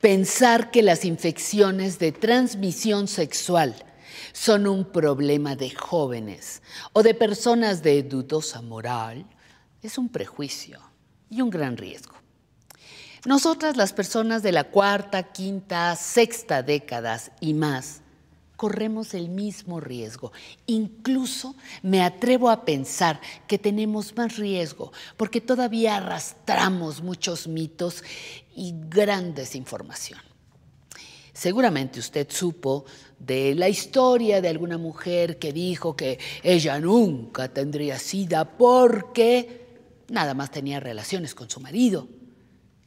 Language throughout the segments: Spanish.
Pensar que las infecciones de transmisión sexual son un problema de jóvenes o de personas de dudosa moral es un prejuicio y un gran riesgo. Nosotras las personas de la cuarta, quinta, sexta décadas y más corremos el mismo riesgo. Incluso me atrevo a pensar que tenemos más riesgo porque todavía arrastramos muchos mitos y gran desinformación. Seguramente usted supo de la historia de alguna mujer que dijo que ella nunca tendría sida porque nada más tenía relaciones con su marido.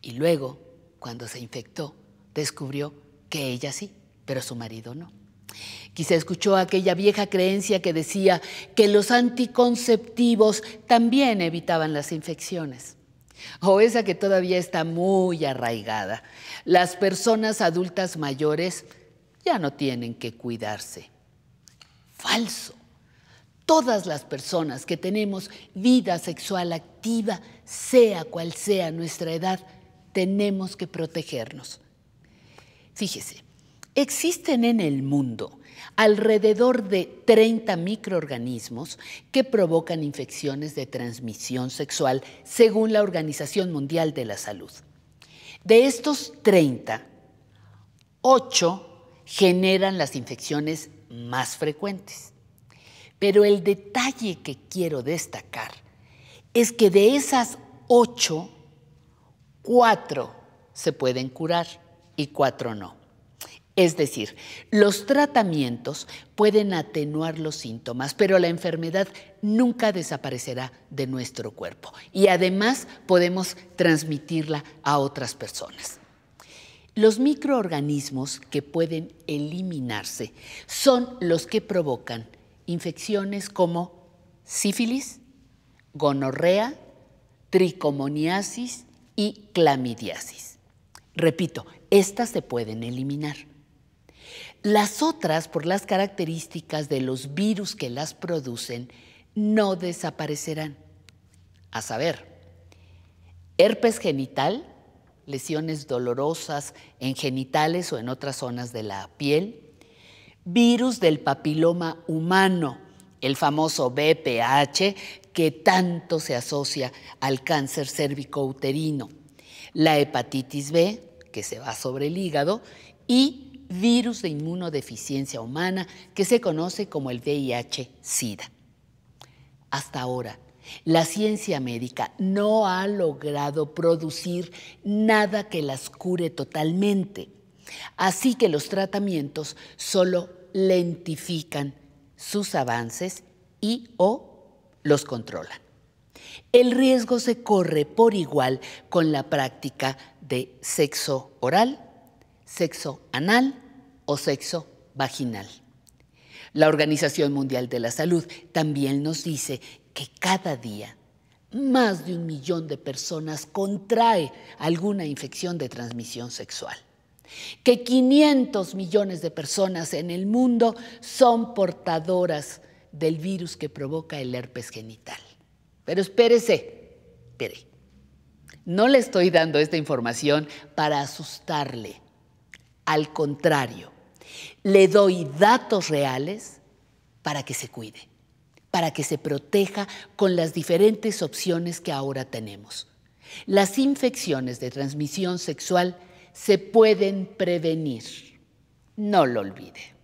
Y luego, cuando se infectó, descubrió que ella sí, pero su marido no. Quizá escuchó aquella vieja creencia que decía que los anticonceptivos también evitaban las infecciones. O esa que todavía está muy arraigada. Las personas adultas mayores ya no tienen que cuidarse. Falso. Todas las personas que tenemos vida sexual activa, sea cual sea nuestra edad, tenemos que protegernos. Fíjese, existen en el mundo alrededor de 30 microorganismos que provocan infecciones de transmisión sexual según la Organización Mundial de la Salud. De estos 30, 8 generan las infecciones más frecuentes. Pero el detalle que quiero destacar es que de esas 8, 4 se pueden curar y 4 no. Es decir, los tratamientos pueden atenuar los síntomas, pero la enfermedad nunca desaparecerá de nuestro cuerpo y además podemos transmitirla a otras personas. Los microorganismos que pueden eliminarse son los que provocan infecciones como sífilis, gonorrea, tricomoniasis y clamidiasis. Repito, estas se pueden eliminar. Las otras, por las características de los virus que las producen, no desaparecerán. A saber, herpes genital, lesiones dolorosas en genitales o en otras zonas de la piel, virus del papiloma humano, el famoso BPH que tanto se asocia al cáncer cérvico-uterino, la hepatitis B, que se va sobre el hígado, y virus de inmunodeficiencia humana que se conoce como el VIH-Sida. Hasta ahora, la ciencia médica no ha logrado producir nada que las cure totalmente, así que los tratamientos solo lentifican sus avances y o los controlan. El riesgo se corre por igual con la práctica de sexo oral sexo anal o sexo vaginal. La Organización Mundial de la Salud también nos dice que cada día más de un millón de personas contrae alguna infección de transmisión sexual, que 500 millones de personas en el mundo son portadoras del virus que provoca el herpes genital. Pero espérese, espere. No le estoy dando esta información para asustarle. Al contrario, le doy datos reales para que se cuide, para que se proteja con las diferentes opciones que ahora tenemos. Las infecciones de transmisión sexual se pueden prevenir. No lo olvide.